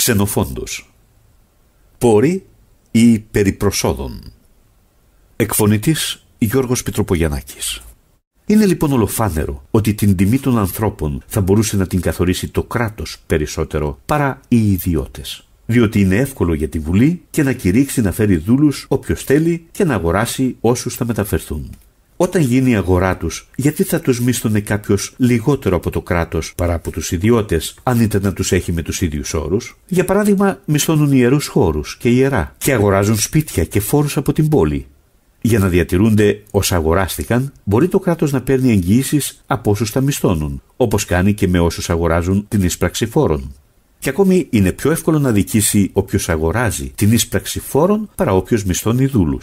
Ξενοφόντος Πόροι ή περιπροσόδων Εκφωνητής Γιώργος Πιτροπογιαννάκης είναι λοιπόν ολοφάνερο ότι την τιμή των ανθρώπων θα μπορούσε να την καθορίσει το κράτος περισσότερο παρά οι ιδιώτες. Διότι είναι εύκολο για τη Βουλή και να κηρύξει να φέρει δούλους όποιος θέλει και να αγοράσει όσους θα μεταφερθούν. Όταν γίνει η αγορά τους, γιατί θα τους μίσθωνε κάποιος λιγότερο από το κράτος παρά από τους ιδιώτες, αν ήταν να τους έχει με τους ίδιους όρους. Για παράδειγμα, μισθώνουν ιερούς χώρους και ιερά και αγοράζουν σπίτια και φόρους από την πόλη. Για να διατηρούνται όσα αγοράστηκαν, μπορεί το κράτος να παίρνει εγγυήσεις από όσους τα μισθώνουν, όπως κάνει και με όσους αγοράζουν την ίσπραξη φόρων. Και ακόμη είναι πιο εύκολο να δικήσει όποιος αγοράζει την ίσπραξη φόρων παρά όποιος μισθώνει δούλους.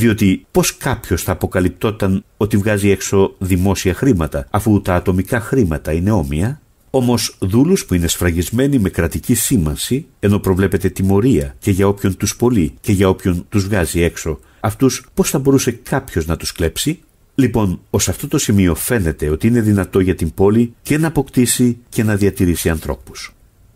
Διότι πώς κάποιος θα αποκαλυπτόταν ότι βγάζει έξω δημόσια χρήματα, αφού τα ατομικά χρήματα είναι όμοια. Όμως δούλους που είναι σφραγισμένοι με κρατική σήμανση, ενώ προβλέπεται τιμωρία και για όποιον τους πωλεί και για όποιον τους βγάζει έξω, αυτούς πώς θα μπορούσε κάποιος να τους κλέψει. Λοιπόν, ως αυτό το σημείο φαίνεται ότι είναι δυνατό για την πόλη και να αποκτήσει και να διατηρήσει ανθρώπους.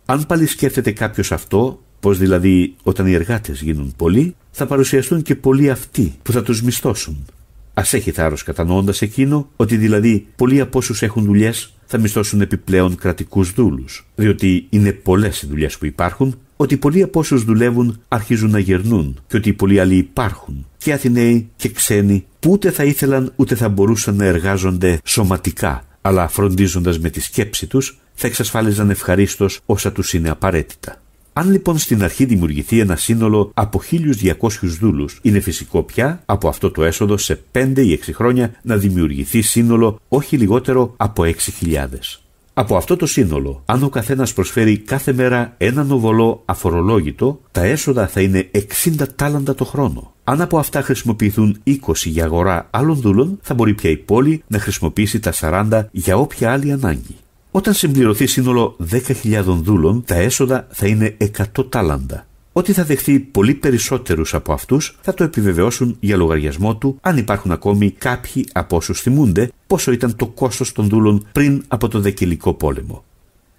Αν πάλι σκέφτεται κάποιος αυτό, πως δηλαδή όταν οι εργάτες γίνουν πολλοί θα παρουσιαστούν και πολλοί αυτοί που θα τους μισθώσουν. Ας έχει θάρρος κατανοώντας εκείνο ότι δηλαδή πολλοί από όσους έχουν δουλειές θα μισθώσουν επιπλέον κρατικούς δούλους. Διότι είναι πολλές οι δουλειές που υπάρχουν, ότι πολλοί από όσους δουλεύουν αρχίζουν να γερνούν και ότι πολλοί άλλοι υπάρχουν, και Αθηναίοι και ξένοι, που ούτε θα ήθελαν ούτε θα μπορούσαν να εργάζονται σωματικά, αλλά φροντίζοντας με τη σκέψη τους, θα εξασφάλιζαν ευχαρίστως όσα τους είναι απαραίτητα. Αν λοιπόν στην αρχή δημιουργηθεί ένα σύνολο από 1.200 δούλους, είναι φυσικό πια από αυτό το έσοδο σε 5 ή 6 χρόνια να δημιουργηθεί σύνολο όχι λιγότερο από 6.000. Από αυτό το σύνολο, αν ο καθένας προσφέρει κάθε μέρα έναν οβολό αφορολόγητο, τα έσοδα θα είναι 60 τάλαντα το χρόνο. Αν από αυτά χρησιμοποιηθούν 20 για αγορά άλλων δούλων, θα μπορεί πια η πόλη να χρησιμοποιήσει τα 40 για όποια άλλη ανάγκη. Όταν συμπληρωθεί σύνολο 10.000 δούλων, τα έσοδα θα είναι 100 τάλαντα. Ότι θα δεχθεί πολύ περισσότερους από αυτούς θα το επιβεβαιώσουν για λογαριασμό του αν υπάρχουν ακόμη κάποιοι από όσους θυμούνται πόσο ήταν το κόστος των δούλων πριν από το Δεκελικό πόλεμο.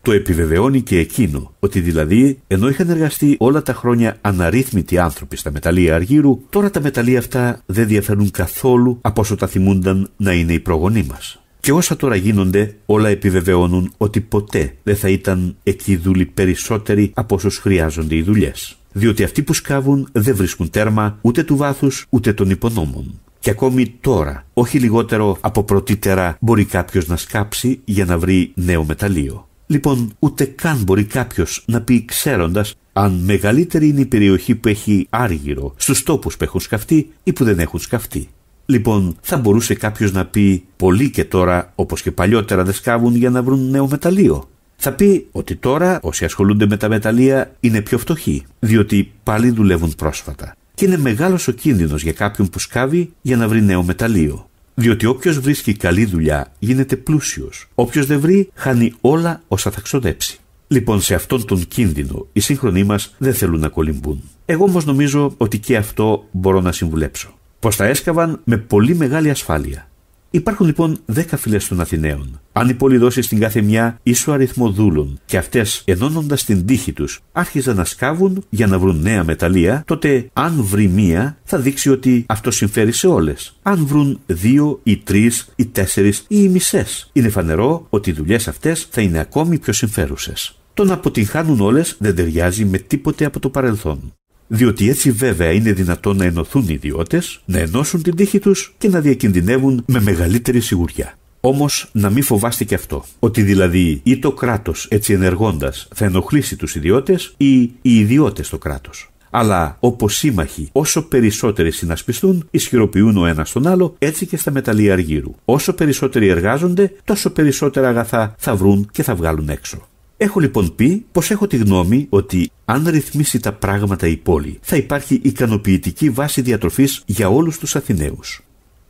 Το επιβεβαιώνει και εκείνο ότι δηλαδή ενώ είχαν εργαστεί όλα τα χρόνια αναρρύθμιτοι άνθρωποι στα μεταλλεία Αργύρου, τώρα τα μεταλλεία αυτά δεν διαφέρουν καθόλου από όσο τα θυμούνταν να είναι οι προγονεί μας. Και όσα τώρα γίνονται, όλα επιβεβαιώνουν ότι ποτέ δεν θα ήταν εκεί οι δούλοι περισσότεροι από όσους χρειάζονται οι δουλειές. Διότι αυτοί που σκάβουν δεν βρίσκουν τέρμα ούτε του βάθους ούτε των υπονόμων. Και ακόμη τώρα, όχι λιγότερο από πρωτήτερα, μπορεί κάποιος να σκάψει για να βρει νέο μεταλλείο. Λοιπόν, ούτε καν μπορεί κάποιος να πει ξέροντας αν μεγαλύτερη είναι η περιοχή που έχει άργυρο στους τόπους που έχουν σκαφτεί ή που δεν έχουν σκαφτεί. Λοιπόν, θα μπορούσε κάποιος να πει πολλοί και τώρα, όπως και παλιότερα, δεν σκάβουν για να βρουν νέο μεταλλείο. Θα πει ότι τώρα όσοι ασχολούνται με τα μεταλλεία είναι πιο φτωχοί, διότι πάλι δουλεύουν πρόσφατα. Και είναι μεγάλος ο κίνδυνος για κάποιον που σκάβει για να βρει νέο μεταλλείο. Διότι όποιος βρίσκει καλή δουλειά γίνεται πλούσιος. Όποιος δεν βρει, χάνει όλα όσα θα ξοδέψει. Λοιπόν, σε αυτόν τον κίνδυνο οι σύγχρονοι μας δεν θέλουν να κολυμπούν. Εγώ όμως νομίζω ότι και αυτό μπορώ να συμβουλέψω. Πώ τα έσκαβαν με πολύ μεγάλη ασφάλεια. Υπάρχουν λοιπόν δέκα φυλές των Αθηναίων. Αν οι πολλοί δώσει στην κάθε μια ίσο αριθμό δούλων και αυτές ενώνοντας την τύχη τους άρχιζαν να σκάβουν για να βρουν νέα μεταλλεία, τότε αν βρει μία θα δείξει ότι αυτό συμφέρει σε όλες. Αν βρουν δύο ή τρεις ή τέσσερις ή οι μισές, είναι φανερό ότι οι δουλειές αυτές θα είναι ακόμη πιο συμφέρουσες. Το να αποτυγχάνουν όλες δεν ταιριάζει με τίποτε από το παρελθόν διότι έτσι βέβαια είναι δυνατόν να ενωθούν οι ιδιώτες, να ενώσουν την τύχη τους και να διακινδυνεύουν με μεγαλύτερη σιγουριά. Όμως να μην φοβάστε και αυτό. Ότι δηλαδή ή το κράτος έτσι ενεργώντας θα ενοχλήσει τους ιδιώτες ή οι ιδιώτες το κράτος. Αλλά όπως σύμμαχοι, όσο περισσότεροι συνασπιστούν, ισχυροποιούν ο ένας τον άλλο, έτσι και στα μεταλλεία αργύρου. Όσο περισσότεροι εργάζονται, τόσο περισσότερα αγαθά θα βρουν και θα βγάλουν έξω. Έχω λοιπόν πει πως έχω τη γνώμη ότι αν ρυθμίσει τα πράγματα η πόλη, θα υπάρχει ικανοποιητική βάση διατροφής για όλους τους Αθηναίους.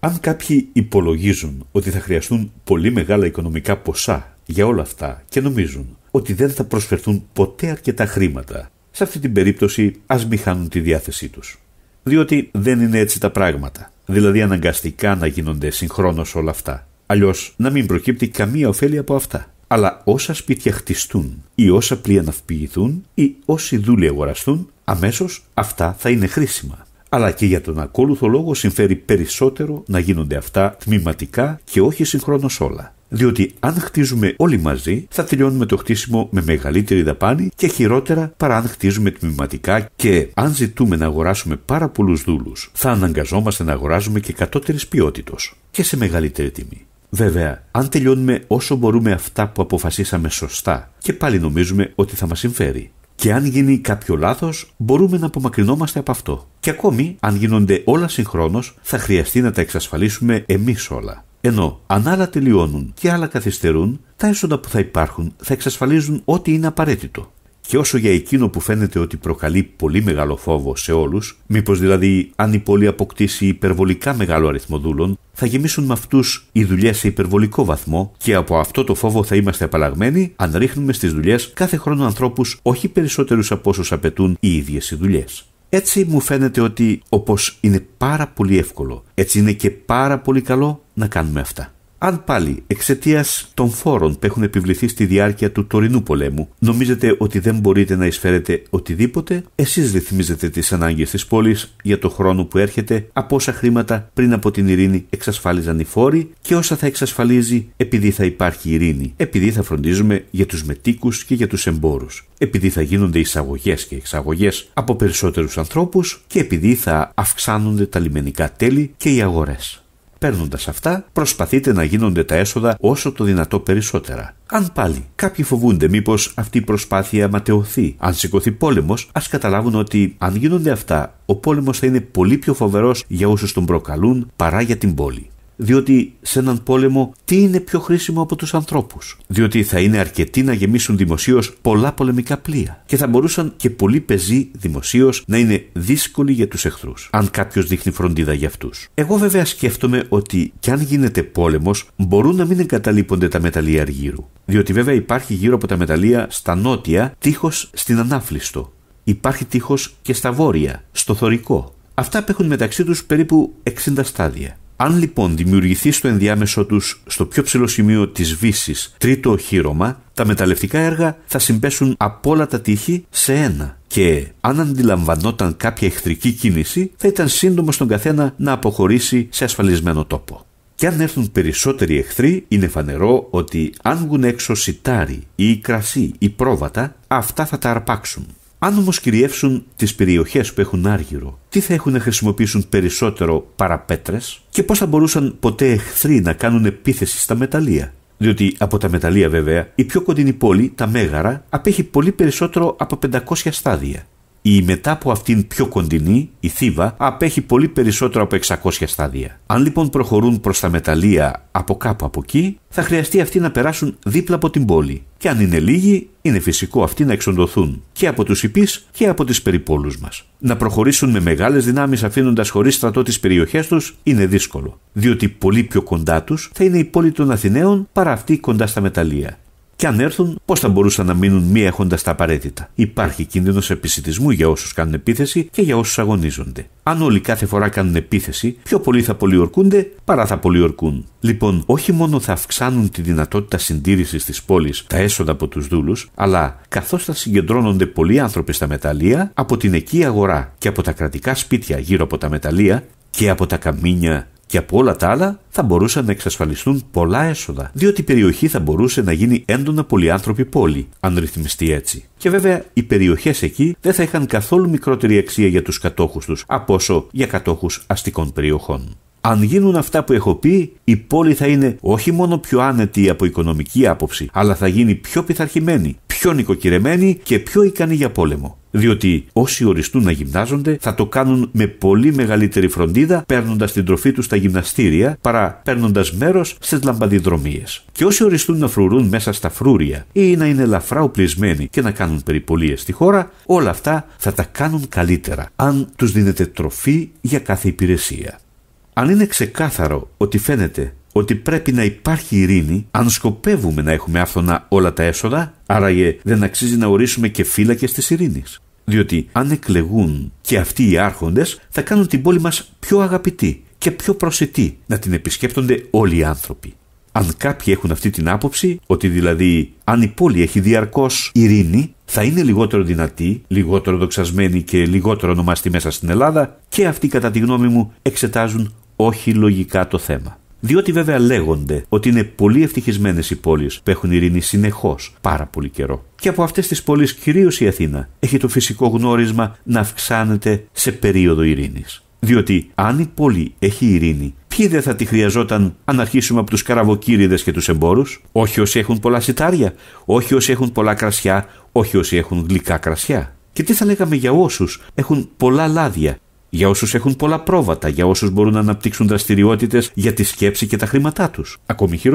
Αν κάποιοι υπολογίζουν ότι θα χρειαστούν πολύ μεγάλα οικονομικά ποσά για όλα αυτά και νομίζουν ότι δεν θα προσφερθούν ποτέ αρκετά χρήματα, σε αυτή την περίπτωση ας μην χάνουν τη διάθεσή τους. Διότι δεν είναι έτσι τα πράγματα, δηλαδή αναγκαστικά να γίνονται συγχρόνως όλα αυτά, αλλιώς να μην προκύπτει καμία ωφέλη από αυτά αλλά όσα σπίτια χτιστούν ή όσα πλοία ναυπηγηθούν ή όσοι δούλοι αγοραστούν, αμέσως αυτά θα είναι χρήσιμα. Αλλά και για τον ακόλουθο λόγο συμφέρει περισσότερο να γίνονται αυτά τμηματικά και όχι συγχρόνως όλα. Διότι αν χτίζουμε όλοι μαζί, θα τελειώνουμε το χτίσιμο με μεγαλύτερη δαπάνη και χειρότερα παρά αν χτίζουμε τμηματικά και αν ζητούμε να αγοράσουμε πάρα πολλούς δούλους, θα αναγκαζόμαστε να αγοράζουμε και κατώτερης ποιότητα και σε μεγαλύτερη τιμή. Βέβαια, αν τελειώνουμε όσο μπορούμε αυτά που αποφασίσαμε σωστά και πάλι νομίζουμε ότι θα μας συμφέρει. Και αν γίνει κάποιο λάθος, μπορούμε να απομακρυνόμαστε από αυτό. Και ακόμη, αν γίνονται όλα συγχρόνως, θα χρειαστεί να τα εξασφαλίσουμε εμείς όλα. Ενώ αν άλλα τελειώνουν και άλλα καθυστερούν, τα έσοδα που θα υπάρχουν θα εξασφαλίζουν ό,τι είναι απαραίτητο. Και όσο για εκείνο που φαίνεται ότι προκαλεί πολύ μεγάλο φόβο σε όλους, μήπως δηλαδή αν η πόλη αποκτήσει υπερβολικά μεγάλο αριθμό δούλων, θα γεμίσουν με αυτούς οι δουλειές σε υπερβολικό βαθμό και από αυτό το φόβο θα είμαστε απαλλαγμένοι αν ρίχνουμε στις δουλειές κάθε χρόνο ανθρώπους όχι περισσότερους από όσους απαιτούν οι ίδιες οι δουλειές. Έτσι μου φαίνεται ότι όπως είναι πάρα πολύ εύκολο, έτσι είναι και πάρα πολύ καλό να κάνουμε αυτά. Αν πάλι εξαιτίας των φόρων που έχουν επιβληθεί στη διάρκεια του τωρινού πολέμου νομίζετε ότι δεν μπορείτε να εισφέρετε οτιδήποτε, εσείς ρυθμίζετε τις ανάγκες της πόλης για το χρόνο που έρχεται από όσα χρήματα πριν από την ειρήνη εξασφάλιζαν οι φόροι και όσα θα εξασφαλίζει επειδή θα υπάρχει ειρήνη, επειδή θα φροντίζουμε για τους μετοίκους και για τους εμπόρους, επειδή θα γίνονται εισαγωγές και εξαγωγές από περισσότερους ανθρώπους και επειδή θα αυξάνονται τα λιμενικά τέλη και οι αγορές. Παίρνοντας αυτά, προσπαθείτε να γίνονται τα έσοδα όσο το δυνατό περισσότερα. Αν πάλι κάποιοι φοβούνται μήπως αυτή η προσπάθεια ματαιωθεί, αν σηκωθεί πόλεμος, ας καταλάβουν ότι αν γίνονται αυτά, ο πόλεμος θα είναι πολύ πιο φοβερός για όσους τον προκαλούν παρά για την πόλη διότι σε έναν πόλεμο τι είναι πιο χρήσιμο από τους ανθρώπους. Διότι θα είναι αρκετοί να γεμίσουν δημοσίως πολλά πολεμικά πλοία και θα μπορούσαν και πολλοί πεζοί δημοσίως να είναι δύσκολοι για τους εχθρούς, αν κάποιος δείχνει φροντίδα για αυτούς. Εγώ βέβαια σκέφτομαι ότι κι αν γίνεται πόλεμος μπορούν να μην εγκαταλείπονται τα μεταλλεία αργύρου. Διότι βέβαια υπάρχει γύρω από τα μεταλλεία στα νότια τείχος στην ανάφλιστο. Υπάρχει τείχος και στα βόρεια, στο θωρικό. Αυτά απέχουν μεταξύ τους περίπου 60 στάδια. Αν λοιπόν δημιουργηθεί στο ενδιάμεσο τους, στο πιο ψηλό σημείο της βύσης, τρίτο οχύρωμα, τα μεταλλευτικά έργα θα συμπέσουν από όλα τα τείχη σε ένα. Και αν αντιλαμβανόταν κάποια εχθρική κίνηση, θα ήταν σύντομο στον καθένα να αποχωρήσει σε ασφαλισμένο τόπο. Και αν έρθουν περισσότεροι εχθροί, είναι φανερό ότι αν βγουν έξω σιτάρι ή κρασί ή πρόβατα, αυτά θα τα αρπάξουν. Αν όμως κυριεύσουν τις περιοχές που έχουν άργυρο, τι θα έχουν να χρησιμοποιήσουν περισσότερο παραπέτρες, και πώς θα μπορούσαν ποτέ εχθροί να κάνουν επίθεση στα μεταλλεία. Διότι από τα μεταλλεία, βέβαια, η πιο κοντινή πόλη, τα Μέγαρα, απέχει πολύ περισσότερο από 500 στάδια. Η μετά από αυτήν πιο κοντινή, η Θήβα, απέχει πολύ περισσότερο από 600 στάδια. Αν λοιπόν προχωρούν προς τα μεταλλεία από κάπου από εκεί, θα χρειαστεί αυτοί να περάσουν δίπλα από την πόλη. Και αν είναι λίγοι, είναι φυσικό αυτοί να εξοντωθούν και από τους υπείς και από τις περιπόλους μας. Να προχωρήσουν με μεγάλες δυνάμεις αφήνοντας χωρίς στρατό τις περιοχές τους είναι δύσκολο, διότι πολύ πιο κοντά τους θα είναι η πόλη των Αθηναίων παρά αυτή κοντά στα μεταλλεία. Και αν έρθουν, πώς θα μπορούσαν να μείνουν μη έχοντας τα απαραίτητα. Υπάρχει κίνδυνος επισητισμού για όσους κάνουν επίθεση και για όσους αγωνίζονται. Αν όλοι κάθε φορά κάνουν επίθεση, πιο πολλοί θα πολιορκούνται παρά θα πολιορκούν. Λοιπόν, όχι μόνο θα αυξάνουν τη δυνατότητα συντήρησης της πόλης, τα έσοδα από τους δούλους, αλλά καθώς θα συγκεντρώνονται πολλοί άνθρωποι στα μεταλλεία, από την εκεί αγορά και από τα κρατικά σπίτια γύρω από τα μεταλλεία και από τα καμίνια και από όλα τα άλλα θα μπορούσαν να εξασφαλιστούν πολλά έσοδα, διότι η περιοχή θα μπορούσε να γίνει έντονα πολυάνθρωπη πόλη, αν ρυθμιστεί έτσι. Και βέβαια οι περιοχές εκεί δεν θα είχαν καθόλου μικρότερη αξία για τους κατόχους τους από όσο για κατόχους αστικών περιοχών. Αν γίνουν αυτά που έχω πει, η πόλη θα είναι όχι μόνο πιο άνετη από οικονομική άποψη, αλλά θα γίνει πιο πειθαρχημένη, πιο νοικοκυρεμένη και πιο ικανή για πόλεμο. Διότι όσοι οριστούν να γυμνάζονται θα το κάνουν με πολύ μεγαλύτερη φροντίδα παίρνοντας την τροφή τους στα γυμναστήρια παρά παίρνοντας μέρος στις λαμπαδιδρομίες. Και όσοι οριστούν να φρουρούν μέσα στα φρούρια ή να είναι ελαφρά οπλισμένοι και να κάνουν περιπολίες στη χώρα, όλα αυτά θα τα κάνουν καλύτερα αν τους δίνεται τροφή για κάθε υπηρεσία. Αν είναι ξεκάθαρο ότι φαίνεται ότι πρέπει να υπάρχει ειρήνη, αν σκοπεύουμε να έχουμε άφθονα όλα τα έσοδα, άραγε δεν αξίζει να ορίσουμε και φύλακες της ειρήνης. Διότι αν εκλεγούν και αυτοί οι άρχοντες, θα κάνουν την πόλη μας πιο αγαπητή και πιο προσιτή, να την επισκέπτονται όλοι οι άνθρωποι. Αν κάποιοι έχουν αυτή την άποψη, ότι δηλαδή αν η πόλη έχει διαρκώς ειρήνη, θα είναι λιγότερο δυνατή, λιγότερο δοξασμένη και λιγότερο ονομαστή μέσα στην Ελλάδα, και αυτοί κατά τη γνώμη μου εξετάζουν όχι λογικά το θέμα. Διότι βέβαια λέγονται ότι είναι πολύ ευτυχισμένες οι πόλεις που έχουν ειρήνη συνεχώς πάρα πολύ καιρό. Και από αυτές τις πόλεις, κυρίως η Αθήνα, έχει το φυσικό γνώρισμα να αυξάνεται σε περίοδο ειρήνης. Διότι αν η πόλη έχει ειρήνη, ποιοι δεν θα τη χρειαζόταν αν αρχίσουμε από τους καραβοκύριδες και τους εμπόρους. Όχι όσοι έχουν πολλά σιτάρια, όχι όσοι έχουν πολλά κρασιά, όχι όσοι έχουν γλυκά κρασιά. Και τι θα λέγαμε για όσους έχουν πολλά λάδια για όσους έχουν πολλά πρόβατα, για όσους μπορούν να αναπτύξουν δραστηριότητες για τη σκέψη και τα χρήματά τους. Ακόμη οι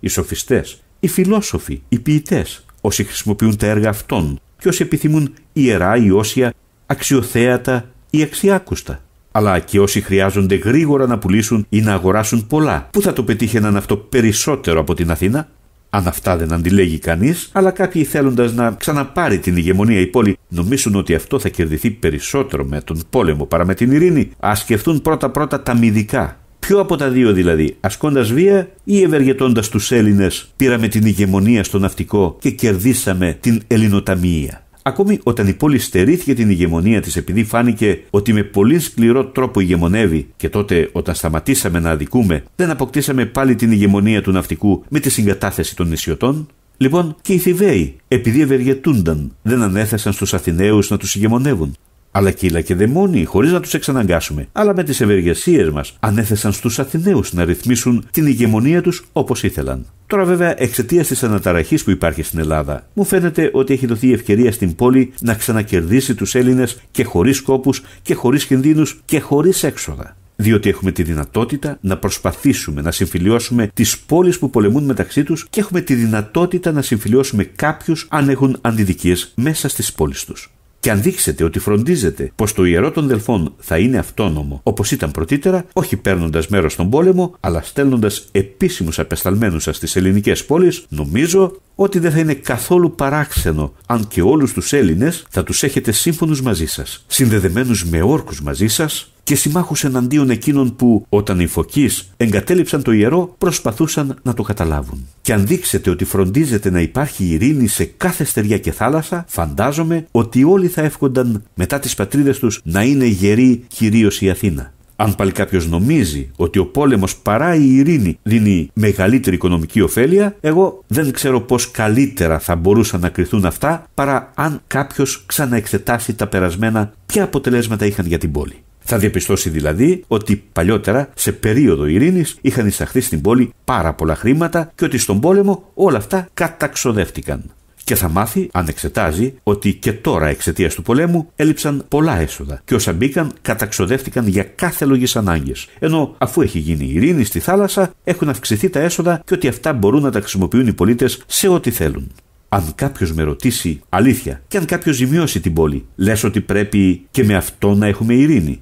οι σοφιστές, οι φιλόσοφοι, οι ποιητές, όσοι χρησιμοποιούν τα έργα αυτών και όσοι επιθυμούν ιερά ή όσια, αξιοθέατα ή αξιάκουστα. Αλλά και όσοι χρειάζονται γρήγορα να πουλήσουν ή να αγοράσουν πολλά, που θα το πετύχαιναν αυτό περισσότερο από την Αθήνα αν αυτά δεν αντιλέγει κανείς, αλλά κάποιοι θέλοντας να ξαναπάρει την ηγεμονία η πόλη νομίζουν ότι αυτό θα κερδιθεί περισσότερο με τον πόλεμο παρά με την ειρήνη, ας σκεφτούν πρώτα-πρώτα τα μυδικά. Ποιο από τα δύο δηλαδή, ασκώντας βία ή ευεργετώντας τους Έλληνες, πήραμε την ηγεμονία στο ναυτικό και κερδίσαμε την ελληνοταμία. Ακόμη όταν η πόλη στερήθηκε την ηγεμονία της επειδή φάνηκε ότι με πολύ σκληρό τρόπο ηγεμονεύει, και τότε όταν σταματήσαμε να αδικούμε, δεν αποκτήσαμε πάλι την ηγεμονία του ναυτικού με τη συγκατάθεση των νησιωτών. Λοιπόν, και οι Θηβαίοι, επειδή ευεργετούνταν, δεν ανέθεσαν στους Αθηναίους να τους ηγεμονεύουν αλλά και οι Λακεδαιμόνοι, χωρίς να τους εξαναγκάσουμε, αλλά με τις ευεργεσίες μας, ανέθεσαν στους Αθηναίους να ρυθμίσουν την ηγεμονία τους όπως ήθελαν. Τώρα, βέβαια, εξαιτίας της αναταραχής που υπάρχει στην Ελλάδα, μου φαίνεται ότι έχει δοθεί η ευκαιρία στην πόλη να ξανακερδίσει τους Έλληνες και χωρίς κόπου και χωρίς κινδύνους και χωρίς έξοδα διότι έχουμε τη δυνατότητα να προσπαθήσουμε να συμφιλιώσουμε τις πόλεις που πολεμούν μεταξύ τους και έχουμε τη δυνατότητα να συμφιλιώσουμε κάποιους αν έχουν αντιδικίες μέσα στις πόλεις τους και αν δείξετε ότι φροντίζετε πως το ιερό των Δελφών θα είναι αυτόνομο όπως ήταν πρωτήτερα, όχι παίρνοντας μέρος στον πόλεμο, αλλά στέλνοντας επίσημους απεσταλμένους σας στις ελληνικές πόλεις, νομίζω ότι δεν θα είναι καθόλου παράξενο αν και όλους τους Έλληνες θα τους έχετε σύμφωνους μαζί σας, συνδεδεμένους με όρκους μαζί σας και συμμάχους εναντίον εκείνων που, όταν οι φωκείς εγκατέλειψαν το ιερό, προσπαθούσαν να το καταλάβουν. Και αν δείξετε ότι φροντίζετε να υπάρχει ειρήνη σε κάθε στεριά και θάλασσα, φαντάζομαι ότι όλοι θα εύχονταν μετά τις πατρίδες τους να είναι γεροί κυρίως η Αθήνα. Αν πάλι κάποιος νομίζει ότι ο πόλεμος παρά η ειρήνη δίνει μεγαλύτερη οικονομική ωφέλεια, εγώ δεν ξέρω πώς καλύτερα θα μπορούσαν να κρυθούν αυτά παρά αν κάποιος ξαναεξετάσει τα περασμένα ποια αποτελέσματα είχαν για την πόλη. Θα διαπιστώσει δηλαδή ότι παλιότερα, σε περίοδο ειρήνης, είχαν εισαχθεί στην πόλη πάρα πολλά χρήματα και ότι στον πόλεμο όλα αυτά καταξοδεύτηκαν. Και θα μάθει, αν εξετάζει, ότι και τώρα εξαιτίας του πολέμου έλειψαν πολλά έσοδα και όσα μπήκαν καταξοδεύτηκαν για κάθε λογής ανάγκε. Ενώ αφού έχει γίνει ειρήνη στη θάλασσα, έχουν αυξηθεί τα έσοδα και ότι αυτά μπορούν να τα χρησιμοποιούν οι πολίτες σε ό,τι θέλουν. Αν κάποιος με ρωτήσει αλήθεια και αν κάποιος ζημιώσει την πόλη, λες ότι πρέπει και με αυτό να έχουμε ειρήνη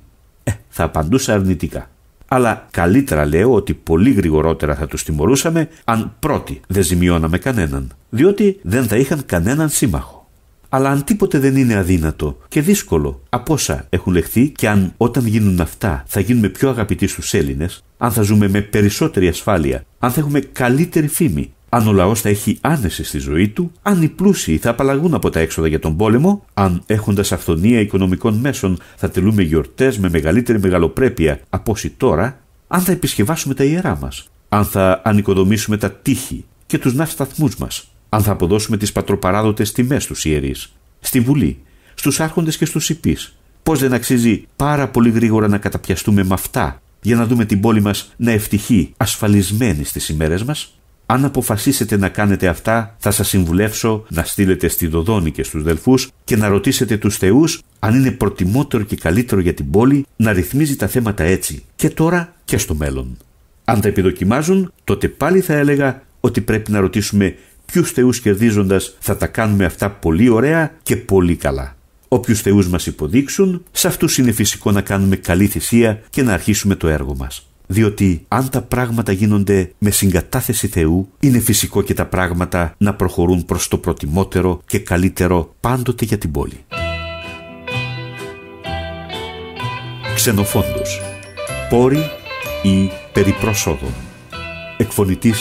θα απαντούσα αρνητικά. Αλλά καλύτερα λέω ότι πολύ γρηγορότερα θα τοῦς τιμωρούσαμε αν πρώτοι δεν ζημιώναμε κανέναν, διότι δεν θα είχαν κανέναν σύμμαχο. Αλλά αν τίποτε δεν είναι αδύνατο και δύσκολο από όσα έχουν λεχθεί και αν όταν γίνουν αυτά θα γίνουμε πιο αγαπητοί στους Έλληνες, αν θα ζούμε με περισσότερη ασφάλεια, αν θα έχουμε καλύτερη φήμη, αν ο λαός θα έχει άνεση στη ζωή του, αν οι πλούσιοι θα απαλλαγούν από τα έξοδα για τον πόλεμο, αν έχοντας αυθονία οικονομικών μέσων θα τελούμε γιορτές με μεγαλύτερη μεγαλοπρέπεια από όσοι τώρα, αν θα επισκευάσουμε τα ιερά μας, αν θα ανοικοδομήσουμε τα τείχη και τους ναυσταθμούς μας, αν θα αποδώσουμε τις πατροπαράδοτες τιμές στους ιερείς, στη Βουλή, στους άρχοντες και στους υπείς. Πώς δεν αξίζει πάρα πολύ γρήγορα να καταπιαστούμε με αυτά για να δούμε την πόλη μας να ευτυχεί ασφαλισμένη στις ημέρες μας, αν αποφασίσετε να κάνετε αυτά, θα σας συμβουλεύσω να στείλετε στη Δοδόνη και στους Δελφούς και να ρωτήσετε τους θεούς αν είναι προτιμότερο και καλύτερο για την πόλη να ρυθμίζει τα θέματα έτσι και τώρα και στο μέλλον. Αν τα επιδοκιμάζουν, τότε πάλι θα έλεγα ότι πρέπει να ρωτήσουμε ποιους θεούς κερδίζοντας θα τα κάνουμε αυτά πολύ ωραία και πολύ καλά. Όποιους θεούς μας υποδείξουν, σε αυτούς είναι φυσικό να κάνουμε καλή θυσία και να αρχίσουμε το έργο μας διότι αν τα πράγματα γίνονται με συγκατάθεση Θεού, είναι φυσικό και τα πράγματα να προχωρούν προς το προτιμότερο και καλύτερο πάντοτε για την πόλη. Ξενοφόντος Πόρη ή περιπρόσοδων Εκφωνητής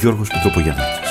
Γιώργος Πιτροπογιαννάκης